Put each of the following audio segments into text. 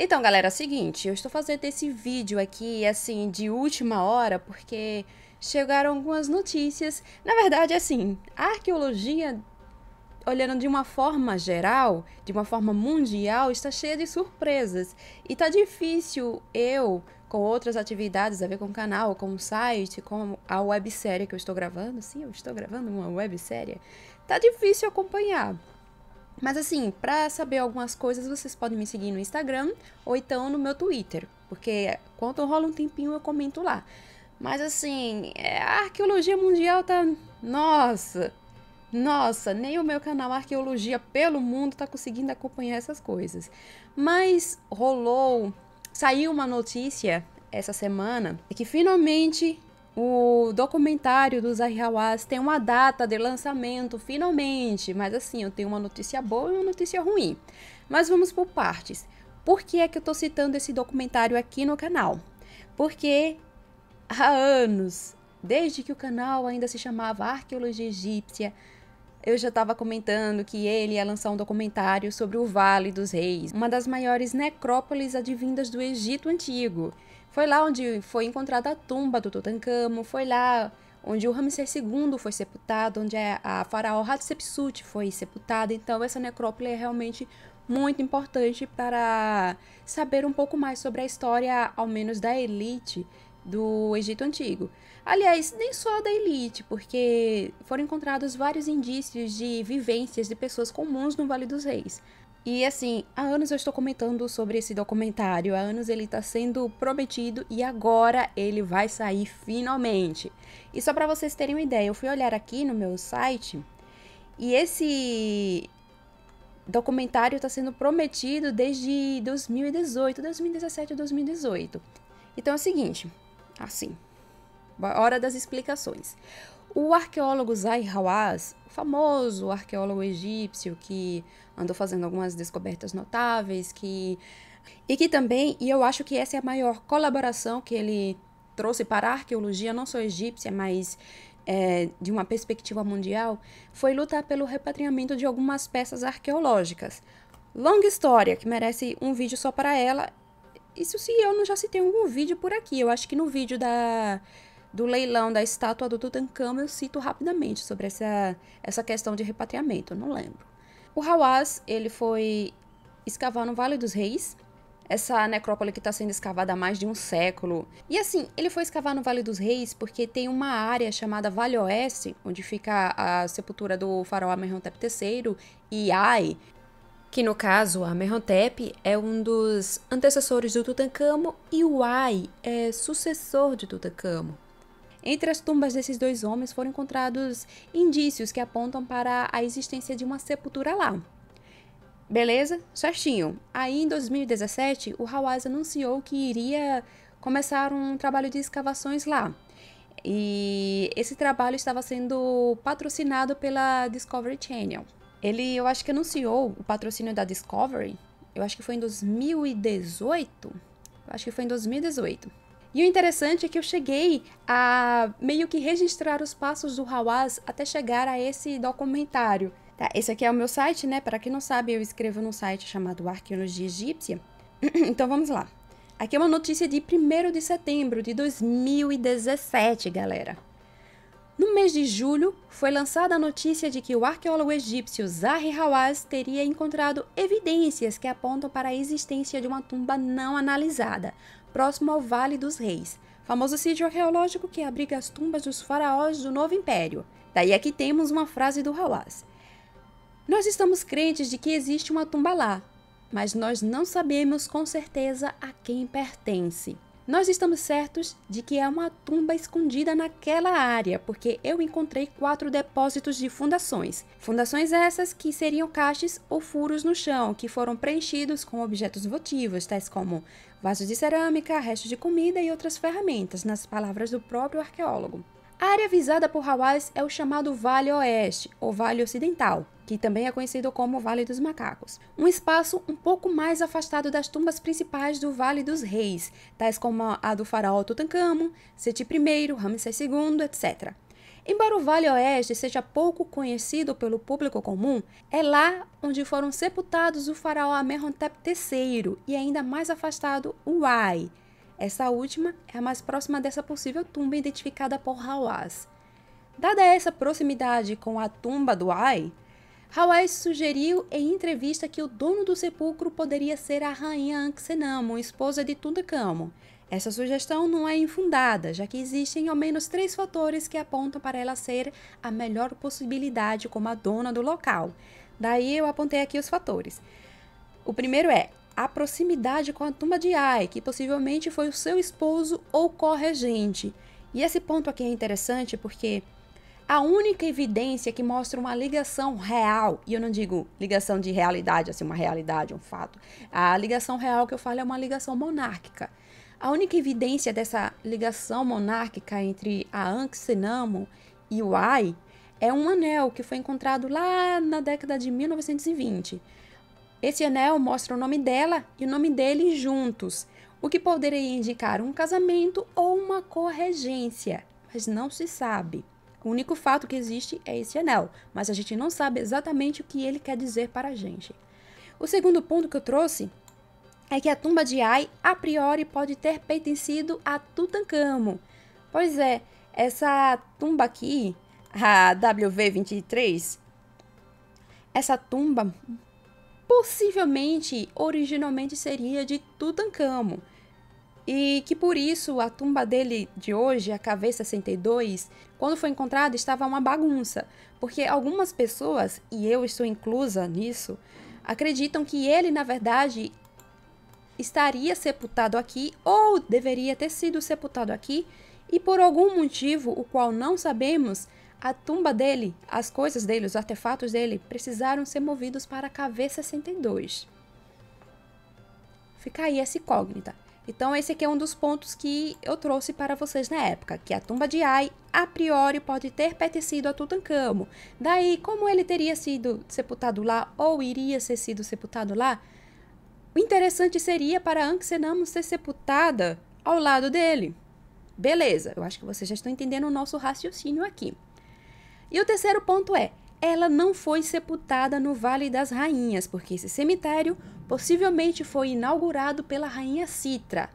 Então, galera, é o seguinte, eu estou fazendo esse vídeo aqui, assim, de última hora, porque chegaram algumas notícias. Na verdade, assim, a arqueologia, olhando de uma forma geral, de uma forma mundial, está cheia de surpresas. E tá difícil eu, com outras atividades a ver com o canal, com o site, com a websérie que eu estou gravando. Sim, eu estou gravando uma websérie. Tá difícil acompanhar. Mas assim, para saber algumas coisas, vocês podem me seguir no Instagram ou então no meu Twitter, porque quando rola um tempinho eu comento lá. Mas assim, é, a arqueologia mundial tá. Nossa! Nossa, nem o meu canal Arqueologia pelo Mundo tá conseguindo acompanhar essas coisas. Mas rolou. Saiu uma notícia essa semana é que finalmente o documentário dos Arihawas tem uma data de lançamento, finalmente, mas assim, eu tenho uma notícia boa e uma notícia ruim. Mas vamos por partes. Por que é que eu tô citando esse documentário aqui no canal? Porque há anos, desde que o canal ainda se chamava Arqueologia Egípcia, eu já estava comentando que ele ia lançar um documentário sobre o Vale dos Reis, uma das maiores necrópolis advindas do Egito Antigo. Foi lá onde foi encontrada a tumba do Tutankhamon, foi lá onde o Ramsés II foi sepultado, onde é a faraó Hatshepsut foi sepultada. Então essa necrópole é realmente muito importante para saber um pouco mais sobre a história, ao menos da elite do Egito Antigo. Aliás, nem só da elite, porque foram encontrados vários indícios de vivências de pessoas comuns no Vale dos Reis. E assim, há anos eu estou comentando sobre esse documentário, há anos ele está sendo prometido e agora ele vai sair finalmente. E só para vocês terem uma ideia, eu fui olhar aqui no meu site e esse documentário está sendo prometido desde 2018, 2017, 2018. Então é o seguinte, assim, hora das explicações. O arqueólogo Zai Hawass, famoso arqueólogo egípcio que andou fazendo algumas descobertas notáveis, que e que também, e eu acho que essa é a maior colaboração que ele trouxe para a arqueologia, não só egípcia, mas é, de uma perspectiva mundial, foi lutar pelo repatriamento de algumas peças arqueológicas. Longa história, que merece um vídeo só para ela. Isso se eu não já citei algum vídeo por aqui. Eu acho que no vídeo da do leilão da estátua do Tutankhamon, eu cito rapidamente sobre essa, essa questão de repatriamento, não lembro. O Hawass, ele foi escavar no Vale dos Reis, essa necrópole que está sendo escavada há mais de um século. E assim, ele foi escavar no Vale dos Reis porque tem uma área chamada Vale Oeste, onde fica a sepultura do faraó Amenhotep III e Ai, que no caso Amenhotep é um dos antecessores do Tutankhamon e o Ai é sucessor de Tutankhamon. Entre as tumbas desses dois homens foram encontrados indícios que apontam para a existência de uma sepultura lá. Beleza? Certinho. Aí em 2017, o Hawass anunciou que iria começar um trabalho de escavações lá. E esse trabalho estava sendo patrocinado pela Discovery Channel. Ele, eu acho que anunciou o patrocínio da Discovery, eu acho que foi em 2018. Eu acho que foi em 2018. E o interessante é que eu cheguei a meio que registrar os passos do Hawass até chegar a esse documentário. Tá, esse aqui é o meu site, né? Para quem não sabe, eu escrevo num site chamado Arqueologia Egípcia. então vamos lá. Aqui é uma notícia de 1 de setembro de 2017, galera. No mês de julho, foi lançada a notícia de que o arqueólogo egípcio Zahi Hawass teria encontrado evidências que apontam para a existência de uma tumba não analisada, próximo ao Vale dos Reis, famoso sítio arqueológico que abriga as tumbas dos faraós do Novo Império. Daí aqui é temos uma frase do Hawass. Nós estamos crentes de que existe uma tumba lá, mas nós não sabemos com certeza a quem pertence. Nós estamos certos de que é uma tumba escondida naquela área, porque eu encontrei quatro depósitos de fundações. Fundações essas que seriam caixas ou furos no chão, que foram preenchidos com objetos votivos, tais como vasos de cerâmica, restos de comida e outras ferramentas, nas palavras do próprio arqueólogo. A área visada por Hawass é o chamado Vale Oeste, ou Vale Ocidental, que também é conhecido como Vale dos Macacos. Um espaço um pouco mais afastado das tumbas principais do Vale dos Reis, tais como a do faraó Tutankhamon, Seti I, Ramsés II, etc. Embora o Vale Oeste seja pouco conhecido pelo público comum, é lá onde foram sepultados o faraó Amenhotep III e ainda mais afastado o Ai. Essa última é a mais próxima dessa possível tumba identificada por Hawass. Dada essa proximidade com a tumba do Ai, Hawaii sugeriu em entrevista que o dono do sepulcro poderia ser a rainha Anxenamo, esposa de Tutankhamon. Essa sugestão não é infundada, já que existem ao menos três fatores que apontam para ela ser a melhor possibilidade como a dona do local. Daí eu apontei aqui os fatores. O primeiro é a proximidade com a tumba de Ai, que possivelmente foi o seu esposo ou corregente. E esse ponto aqui é interessante porque a única evidência que mostra uma ligação real, e eu não digo ligação de realidade, assim, uma realidade, um fato. A ligação real que eu falo é uma ligação monárquica. A única evidência dessa ligação monárquica entre a Anxenamo e o Ai é um anel que foi encontrado lá na década de 1920. Esse anel mostra o nome dela e o nome dele juntos, o que poderia indicar um casamento ou uma corregência, mas não se sabe. O único fato que existe é esse anel, mas a gente não sabe exatamente o que ele quer dizer para a gente. O segundo ponto que eu trouxe é que a tumba de Ai, a priori, pode ter pertencido a Tutankhamon. Pois é, essa tumba aqui, a WV23, essa tumba possivelmente originalmente seria de Tutankhamon e que por isso a tumba dele de hoje, a KV62, quando foi encontrada estava uma bagunça, porque algumas pessoas, e eu estou inclusa nisso, acreditam que ele na verdade estaria sepultado aqui ou deveria ter sido sepultado aqui e por algum motivo, o qual não sabemos, a tumba dele, as coisas dele, os artefatos dele precisaram ser movidos para a KV62. Fica aí essa incógnita. Então, esse aqui é um dos pontos que eu trouxe para vocês na época, que a tumba de Ai, a priori, pode ter pertencido a Tutankhamon. Daí, como ele teria sido sepultado lá, ou iria ser sido sepultado lá, o interessante seria para ankh ser sepultada ao lado dele. Beleza, eu acho que vocês já estão entendendo o nosso raciocínio aqui. E o terceiro ponto é, ela não foi sepultada no Vale das Rainhas, porque esse cemitério Possivelmente foi inaugurado pela rainha Citra,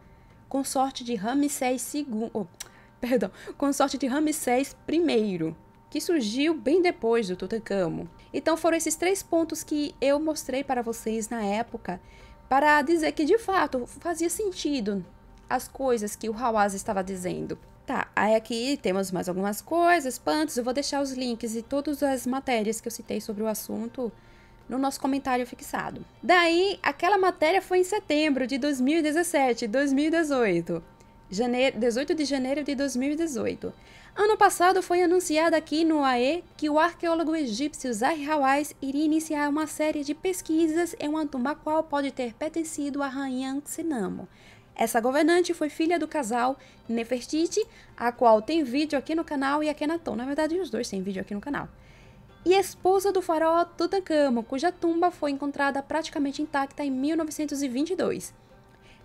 consorte de Ramsés II, oh, perdão, consorte de Ramsés I, que surgiu bem depois do Tutankhamon. Então foram esses três pontos que eu mostrei para vocês na época, para dizer que de fato fazia sentido as coisas que o Hawaz estava dizendo. Tá, aí aqui temos mais algumas coisas, pantos, eu vou deixar os links e todas as matérias que eu citei sobre o assunto no nosso comentário fixado. Daí, aquela matéria foi em setembro de 2017, 2018. Janeiro, 18 de janeiro de 2018. Ano passado foi anunciado aqui no AE que o arqueólogo egípcio Zahi Hawass iria iniciar uma série de pesquisas em uma tumba qual pode ter pertencido a rainha Anxinamo. Essa governante foi filha do casal Nefertiti, a qual tem vídeo aqui no canal e a Kenaton. Na verdade, os dois têm vídeo aqui no canal e esposa do faraó Tutankhamon, cuja tumba foi encontrada praticamente intacta em 1922.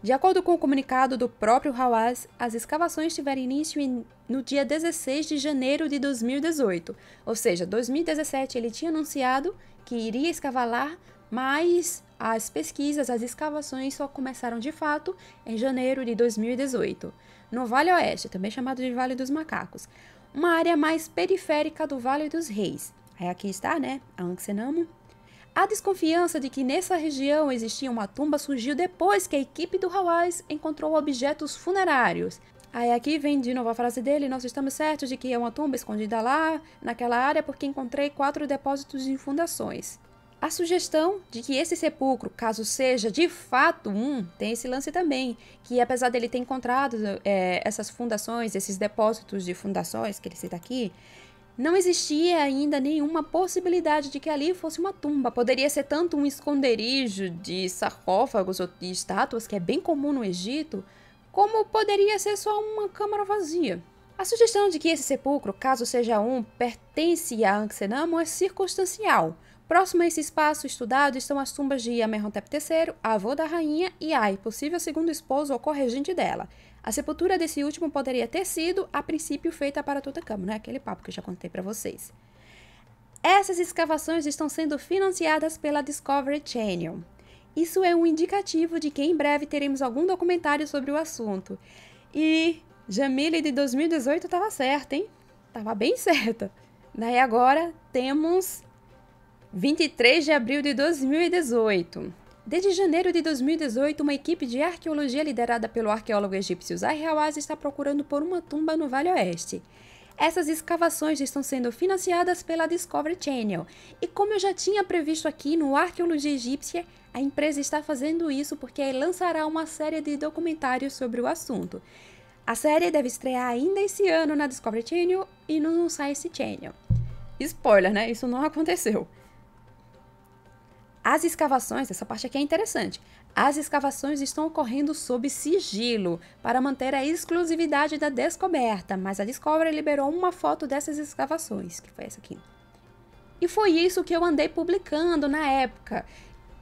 De acordo com o comunicado do próprio Hawass, as escavações tiveram início no dia 16 de janeiro de 2018, ou seja, 2017 ele tinha anunciado que iria escavar lá, mas as pesquisas, as escavações só começaram de fato em janeiro de 2018, no Vale Oeste, também chamado de Vale dos Macacos, uma área mais periférica do Vale dos Reis. Aí é, aqui está, né? A Anxenamo. A desconfiança de que nessa região existia uma tumba surgiu depois que a equipe do Hawais encontrou objetos funerários. Aí aqui vem de novo a frase dele: Nós estamos certos de que é uma tumba escondida lá, naquela área, porque encontrei quatro depósitos de fundações. A sugestão de que esse sepulcro, caso seja de fato um, tem esse lance também, que apesar dele ter encontrado é, essas fundações, esses depósitos de fundações que ele cita aqui, não existia ainda nenhuma possibilidade de que ali fosse uma tumba. Poderia ser tanto um esconderijo de sarcófagos ou de estátuas, que é bem comum no Egito, como poderia ser só uma câmara vazia. A sugestão de que esse sepulcro, caso seja um, pertence a Anxenamo é circunstancial. Próximo a esse espaço estudado estão as tumbas de Amenhotep III, avô da rainha, e Ai, possível segundo esposo ou corregente dela. A sepultura desse último poderia ter sido, a princípio, feita para Tutankhamon, né? Aquele papo que eu já contei para vocês. Essas escavações estão sendo financiadas pela Discovery Channel. Isso é um indicativo de que em breve teremos algum documentário sobre o assunto. E Jamile de 2018 estava certa, hein? Estava bem certa. Daí né? agora temos 23 de abril de 2018. Desde janeiro de 2018, uma equipe de arqueologia liderada pelo arqueólogo egípcio Zahir Hawaz está procurando por uma tumba no Vale Oeste. Essas escavações estão sendo financiadas pela Discovery Channel. E como eu já tinha previsto aqui no Arqueologia Egípcia, a empresa está fazendo isso porque lançará uma série de documentários sobre o assunto. A série deve estrear ainda esse ano na Discovery Channel e no Science Channel. Spoiler, né? Isso não aconteceu. As escavações, essa parte aqui é interessante. As escavações estão ocorrendo sob sigilo para manter a exclusividade da descoberta, mas a Discovery liberou uma foto dessas escavações, que foi essa aqui. E foi isso que eu andei publicando na época.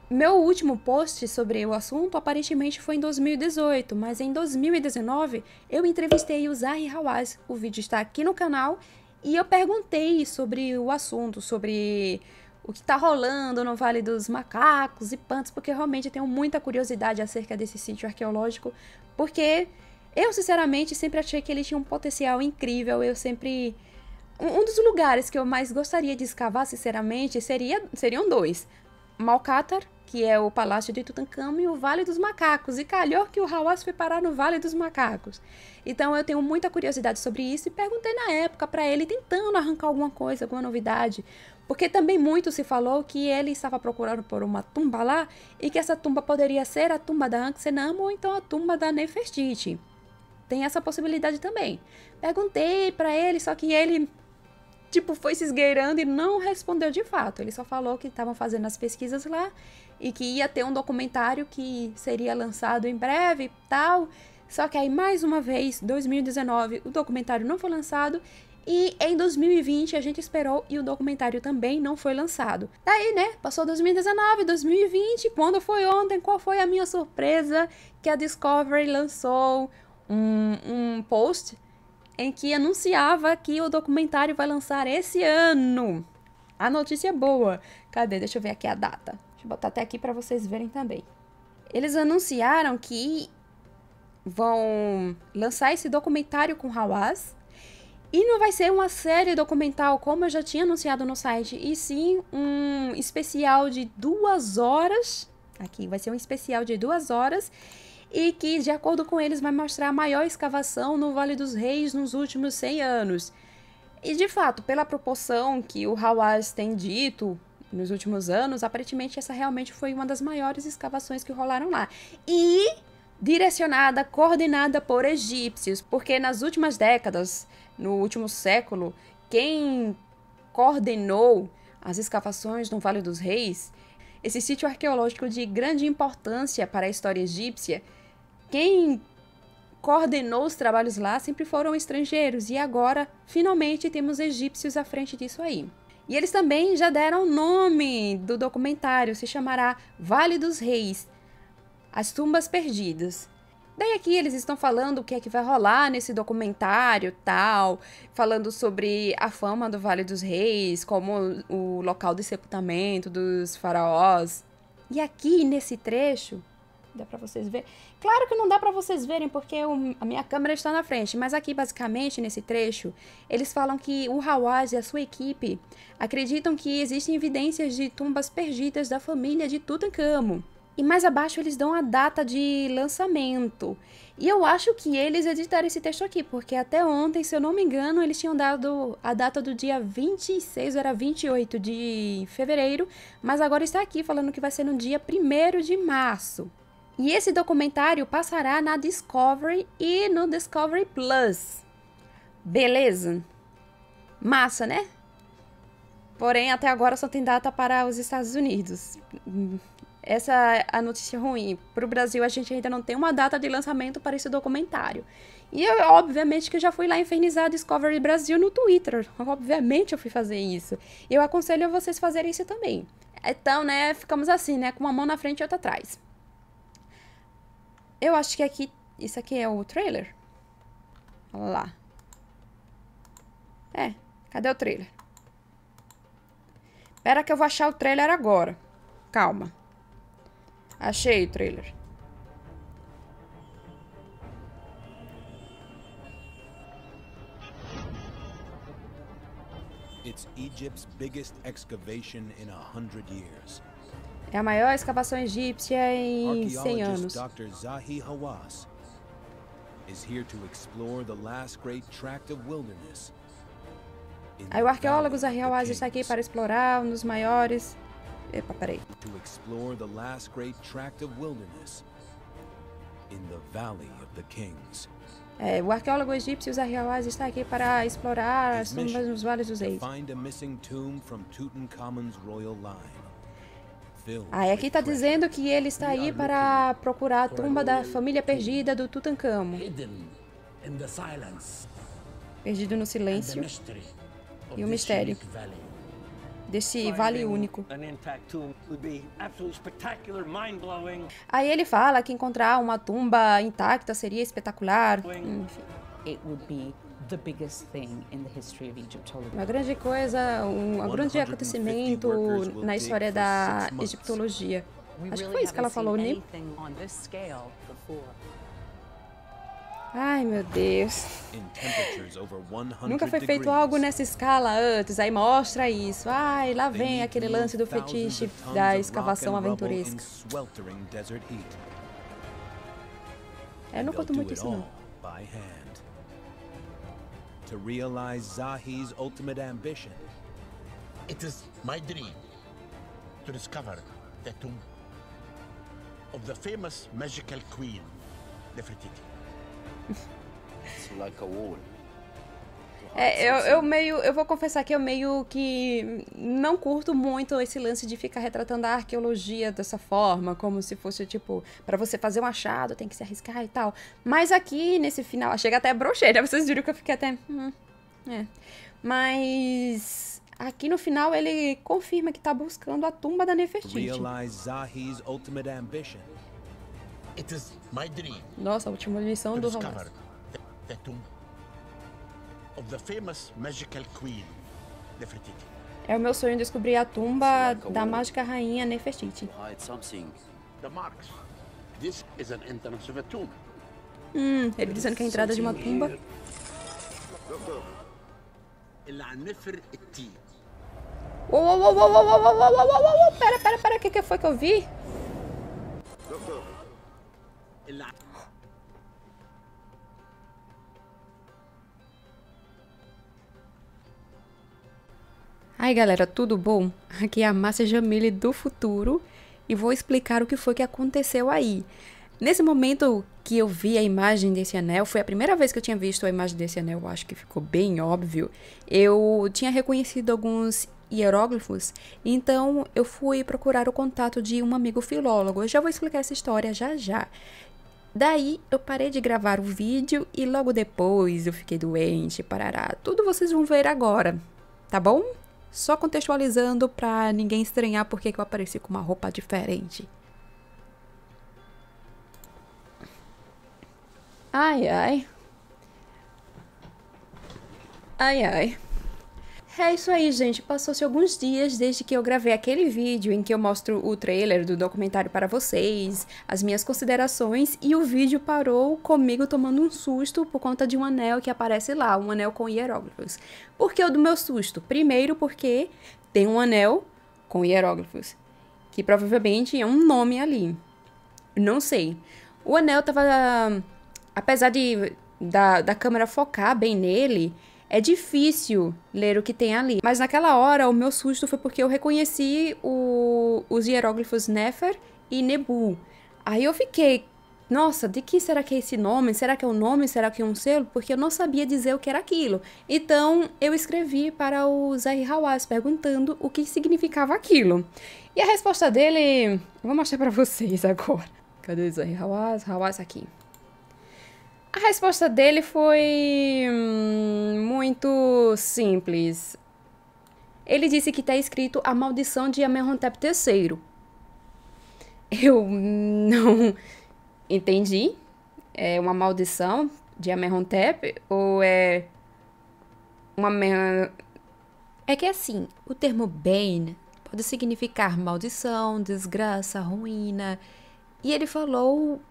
Meu último post sobre o assunto aparentemente foi em 2018, mas em 2019 eu entrevistei o Zahir Hawaz. O vídeo está aqui no canal e eu perguntei sobre o assunto, sobre o que está rolando no Vale dos Macacos e Pantos, porque realmente eu tenho muita curiosidade acerca desse sítio arqueológico, porque eu, sinceramente, sempre achei que ele tinha um potencial incrível, eu sempre... Um dos lugares que eu mais gostaria de escavar, sinceramente, seria, seriam dois. Malkatar, que é o Palácio de Tutankhamun, e o Vale dos Macacos. E calhou que o Hawass foi parar no Vale dos Macacos. Então eu tenho muita curiosidade sobre isso e perguntei na época para ele, tentando arrancar alguma coisa, alguma novidade, porque também muito se falou que ele estava procurando por uma tumba lá e que essa tumba poderia ser a tumba da Anxenam ou então a tumba da Nefertiti. Tem essa possibilidade também. Perguntei para ele, só que ele tipo foi se esgueirando e não respondeu de fato. Ele só falou que estavam fazendo as pesquisas lá e que ia ter um documentário que seria lançado em breve, tal. Só que aí mais uma vez, 2019, o documentário não foi lançado e em 2020 a gente esperou e o documentário também não foi lançado. Daí, né? Passou 2019, 2020, quando foi ontem? Qual foi a minha surpresa que a Discovery lançou um, um post em que anunciava que o documentário vai lançar esse ano. A notícia é boa. Cadê? Deixa eu ver aqui a data. Deixa eu botar até aqui para vocês verem também. Eles anunciaram que vão lançar esse documentário com Hawass e não vai ser uma série documental, como eu já tinha anunciado no site, e sim um especial de duas horas. Aqui vai ser um especial de duas horas e que, de acordo com eles, vai mostrar a maior escavação no Vale dos Reis nos últimos 100 anos. E, de fato, pela proporção que o Hawass tem dito nos últimos anos, aparentemente essa realmente foi uma das maiores escavações que rolaram lá. E direcionada, coordenada por egípcios, porque nas últimas décadas no último século, quem coordenou as escavações no Vale dos Reis, esse sítio arqueológico de grande importância para a história egípcia, quem coordenou os trabalhos lá sempre foram estrangeiros e agora finalmente temos egípcios à frente disso aí. E eles também já deram o nome do documentário, se chamará Vale dos Reis As Tumbas Perdidas. Daí aqui eles estão falando o que é que vai rolar nesse documentário tal, falando sobre a fama do Vale dos Reis, como o local de sepultamento dos faraós. E aqui nesse trecho, dá para vocês verem? Claro que não dá para vocês verem porque a minha câmera está na frente, mas aqui basicamente nesse trecho, eles falam que o Hawaz e a sua equipe acreditam que existem evidências de tumbas perdidas da família de Tutankhamon. E mais abaixo eles dão a data de lançamento. E eu acho que eles editaram esse texto aqui, porque até ontem, se eu não me engano, eles tinham dado a data do dia 26, era 28 de fevereiro, mas agora está aqui falando que vai ser no dia 1 de março. E esse documentário passará na Discovery e no Discovery Plus. Beleza? Massa, né? Porém, até agora só tem data para os Estados Unidos. Essa é a notícia ruim. Para o Brasil, a gente ainda não tem uma data de lançamento para esse documentário. E eu, obviamente que já fui lá infernizar Discovery Brasil no Twitter. Obviamente eu fui fazer isso. E eu aconselho vocês a fazerem isso também. Então, né, ficamos assim, né, com uma mão na frente e outra atrás. Eu acho que aqui, isso aqui é o trailer. Olha lá. É, cadê o trailer? Espera que eu vou achar o trailer agora. Calma. Achei o trailer. É a maior escavação egípcia em 100 anos. Dr. Zahi Hawass is here to explore the last great tract of wilderness. Aí o arqueólogo Zahi Hawass está aqui para explorar um dos maiores Epa, peraí. To explore the last great tract of wilderness in the Valley of the Kings. É, o arqueólogo egípcio Zahrawaz está aqui para explorar as tumbas nos Vales dos Reis. Aí ah, aqui está dizendo que ele está aí para procurar a tumba da família perdida do Tutankhamon. Perdido no silêncio e o mistério desse vale único. Aí ele fala que encontrar uma tumba intacta seria espetacular. Hum, enfim. Uma grande coisa, um, um grande acontecimento na história da egiptologia. Acho que foi isso que ela falou, né? Ai, meu Deus. Nunca foi feito algo nessa escala antes. Aí mostra isso. Ai, lá vem aquele lance do fetiche da escavação aventuresca. É, eu não conto muito isso, não. To realize Zahi's ultimate ambition. It is my dream to discover the tomb of the famous magical queen, Nefertiti. É, eu, eu meio, eu vou confessar que eu meio que não curto muito esse lance de ficar retratando a arqueologia dessa forma, como se fosse tipo, para você fazer um achado tem que se arriscar e tal. Mas aqui nesse final, chega até brochei, né? Vocês viram que eu fiquei até, hum, é. Mas aqui no final ele confirma que tá buscando a tumba da Nefertiti. Realize Zahi's ultimate ambition. Nossa, a última lição do romance. The tomb of the famous magical queen Nefertiti. É o meu sonho descobrir a tumba da mágica rainha Nefertiti. Ah, the marks. This is an entrance of a tomb. Hum, ele dizendo que é a entrada de uma tumba. Uou, uou, uou, uou, uou, uou, uou, uou, uou, uou, pera, pera, pera, o que, que foi que eu vi? lá. Aí galera, tudo bom? Aqui é a Márcia Jamile do futuro e vou explicar o que foi que aconteceu aí. Nesse momento que eu vi a imagem desse anel, foi a primeira vez que eu tinha visto a imagem desse anel, acho que ficou bem óbvio. Eu tinha reconhecido alguns hieróglifos, então eu fui procurar o contato de um amigo filólogo. Eu já vou explicar essa história já já. Daí eu parei de gravar o vídeo e logo depois eu fiquei doente, parará. Tudo vocês vão ver agora, tá bom? Só contextualizando pra ninguém estranhar porque eu apareci com uma roupa diferente. Ai, ai. Ai, ai. É isso aí, gente. Passou-se alguns dias desde que eu gravei aquele vídeo em que eu mostro o trailer do documentário para vocês, as minhas considerações, e o vídeo parou comigo tomando um susto por conta de um anel que aparece lá, um anel com hieróglifos. Por que o do meu susto? Primeiro porque tem um anel com hieróglifos, que provavelmente é um nome ali. Não sei. O anel tava... Apesar de da, da câmera focar bem nele é difícil ler o que tem ali. Mas naquela hora, o meu susto foi porque eu reconheci o, os hieróglifos Nefer e Nebu. Aí eu fiquei, nossa, de que será que é esse nome? Será que é um nome? Será que é um selo? Porque eu não sabia dizer o que era aquilo. Então eu escrevi para o Zahir Hawass perguntando o que significava aquilo. E a resposta dele, vou mostrar para vocês agora. Cadê o Zahir Hawass? Hawass aqui. A resposta dele foi hum, muito simples. Ele disse que está escrito a maldição de Amenhotep III. Eu não entendi. É uma maldição de Amenhotep ou é uma é que assim, o termo bane pode significar maldição, desgraça, ruína. E ele falou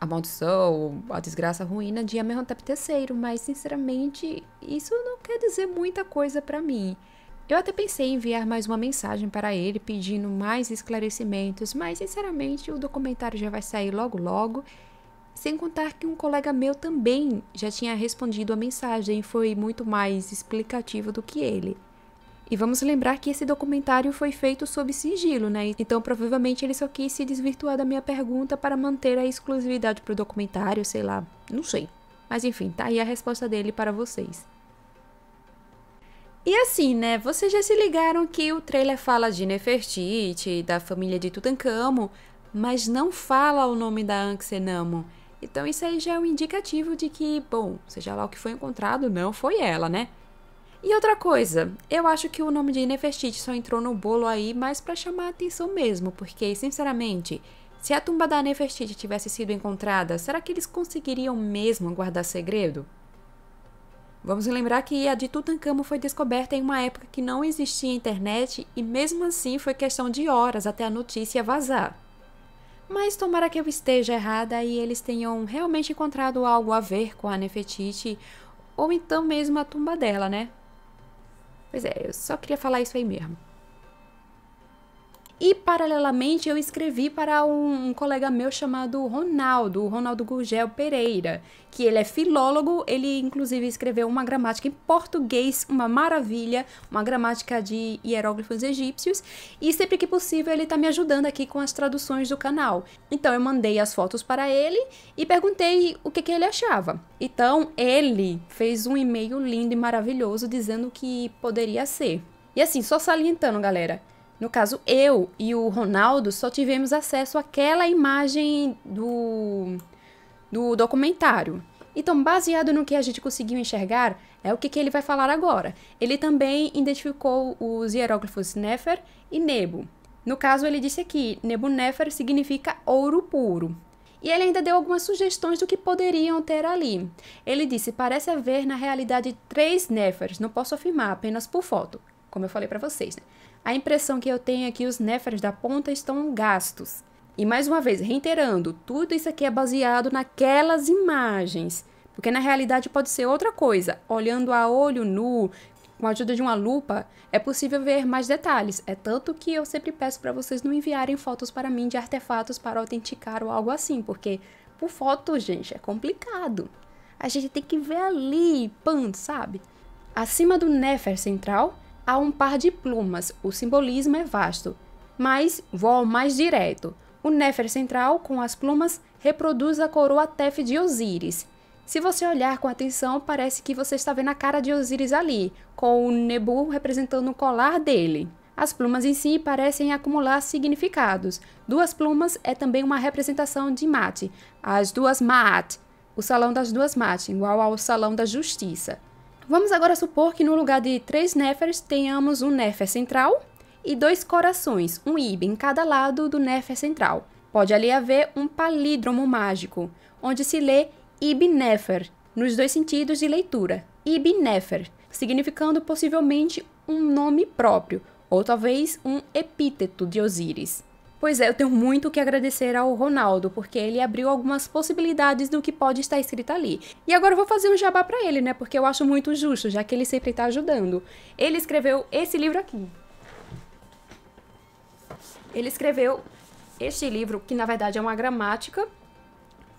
a maldição, a desgraça, a ruína de Amenhotep III, mas sinceramente isso não quer dizer muita coisa para mim. Eu até pensei em enviar mais uma mensagem para ele pedindo mais esclarecimentos, mas sinceramente o documentário já vai sair logo logo. Sem contar que um colega meu também já tinha respondido a mensagem e foi muito mais explicativo do que ele. E vamos lembrar que esse documentário foi feito sob sigilo, né? Então provavelmente ele só quis se desvirtuar da minha pergunta para manter a exclusividade pro documentário, sei lá, não sei. Mas enfim, tá aí a resposta dele para vocês. E assim, né? Vocês já se ligaram que o trailer fala de Nefertiti, da família de Tutankhamon, mas não fala o nome da Anxenamo. Então isso aí já é um indicativo de que, bom, seja lá o que foi encontrado, não foi ela, né? E outra coisa, eu acho que o nome de Nefertiti só entrou no bolo aí mais para chamar a atenção mesmo, porque, sinceramente, se a tumba da Nefertiti tivesse sido encontrada, será que eles conseguiriam mesmo guardar segredo? Vamos lembrar que a de Tutankhamon foi descoberta em uma época que não existia internet e mesmo assim foi questão de horas até a notícia vazar. Mas tomara que eu esteja errada e eles tenham realmente encontrado algo a ver com a Nefertiti ou então mesmo a tumba dela, né? Pois é, eu só queria falar isso aí mesmo. E, paralelamente, eu escrevi para um, colega meu chamado Ronaldo, Ronaldo Gugel Pereira, que ele é filólogo, ele, inclusive, escreveu uma gramática em português, uma maravilha, uma gramática de hieróglifos egípcios, e sempre que possível ele está me ajudando aqui com as traduções do canal. Então, eu mandei as fotos para ele e perguntei o que, que ele achava. Então, ele fez um e-mail lindo e maravilhoso dizendo que poderia ser. E assim, só salientando, galera, no caso, eu e o Ronaldo só tivemos acesso àquela imagem do, do documentário. Então, baseado no que a gente conseguiu enxergar, é o que, que ele vai falar agora. Ele também identificou os hieróglifos Nefer e Nebo. No caso, ele disse aqui, Nebo Nefer significa ouro puro. E ele ainda deu algumas sugestões do que poderiam ter ali. Ele disse: parece haver na realidade três Nefers, não posso afirmar, apenas por foto, como eu falei para vocês. Né? A impressão que eu tenho é que os néferes da ponta estão gastos. E mais uma vez, reiterando, tudo isso aqui é baseado naquelas imagens, porque na realidade pode ser outra coisa. Olhando a olho nu, com a ajuda de uma lupa, é possível ver mais detalhes. É tanto que eu sempre peço para vocês não enviarem fotos para mim de artefatos para autenticar ou algo assim, porque por foto, gente, é complicado. A gente tem que ver ali, pan, sabe? Acima do Nefer central, a um par de plumas, o simbolismo é vasto, mas vou ao mais direto. O Néfer central, com as plumas, reproduz a coroa Tef de Osíris. Se você olhar com atenção, parece que você está vendo a cara de Osíris ali, com o Nebu representando o colar dele. As plumas em si parecem acumular significados. Duas plumas é também uma representação de Mate, as duas Maat, o salão das duas Maat, igual ao salão da justiça. Vamos agora supor que no lugar de três nefers tenhamos um néfer central e dois corações, um ib em cada lado do néfer central. Pode ali haver um palídromo mágico, onde se lê ib nefer, nos dois sentidos de leitura, ib nefer, significando possivelmente um nome próprio, ou talvez um epíteto de Osíris. Pois é, eu tenho muito o que agradecer ao Ronaldo, porque ele abriu algumas possibilidades do que pode estar escrito ali. E agora eu vou fazer um jabá para ele, né? Porque eu acho muito justo, já que ele sempre tá ajudando. Ele escreveu esse livro aqui. Ele escreveu este livro, que na verdade é uma gramática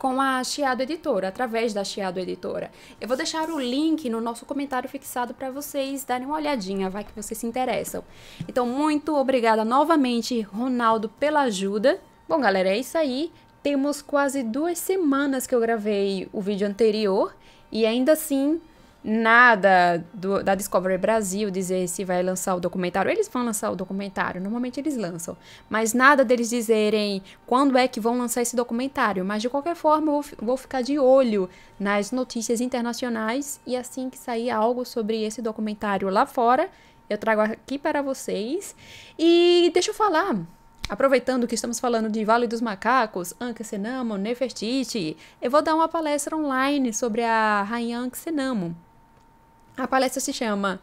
com a Chiado Editora, através da Chiado Editora. Eu vou deixar o link no nosso comentário fixado para vocês darem uma olhadinha, vai que vocês se interessam. Então, muito obrigada novamente, Ronaldo, pela ajuda. Bom, galera, é isso aí. Temos quase duas semanas que eu gravei o vídeo anterior e ainda assim nada do, da Discovery Brasil dizer se vai lançar o documentário. Eles vão lançar o documentário, normalmente eles lançam. Mas nada deles dizerem quando é que vão lançar esse documentário. Mas de qualquer forma, eu vou, vou ficar de olho nas notícias internacionais e assim que sair algo sobre esse documentário lá fora, eu trago aqui para vocês. E deixa eu falar. Aproveitando que estamos falando de Vale dos Macacos, Senamo, Nefertiti, eu vou dar uma palestra online sobre a rainha Senamo. A palestra se chama.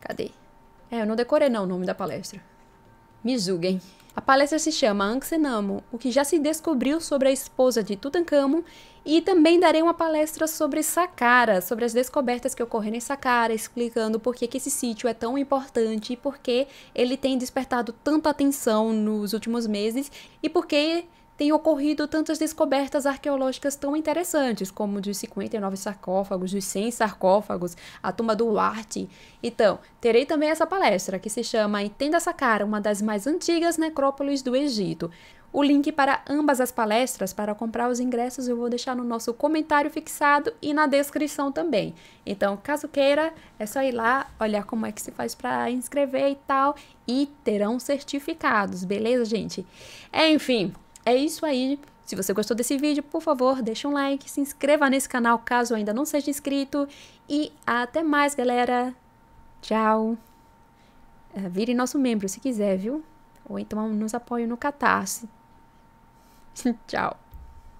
Cadê? É, eu não decorei não o nome da palestra. Me julguem. A palestra se chama Anxenamo, o que já se descobriu sobre a esposa de Tutankhamon, e também darei uma palestra sobre Saqqara, sobre as descobertas que ocorreram em Saqqara, explicando por que, que esse sítio é tão importante e por que ele tem despertado tanta atenção nos últimos meses e por que tem ocorrido tantas descobertas arqueológicas tão interessantes, como dos 59 sarcófagos, dos 100 sarcófagos, a tumba do Duarte. Então, terei também essa palestra, que se chama Entenda cara, uma das mais antigas necrópolis do Egito. O link para ambas as palestras, para comprar os ingressos, eu vou deixar no nosso comentário fixado e na descrição também. Então, caso queira, é só ir lá, olhar como é que se faz para inscrever e tal, e terão certificados, beleza, gente? É, enfim, é isso aí. Se você gostou desse vídeo, por favor, deixa um like, se inscreva nesse canal caso ainda não seja inscrito. E até mais, galera. Tchau. É, vire nosso membro se quiser, viu? Ou então nos apoie no Catarse. Tchau.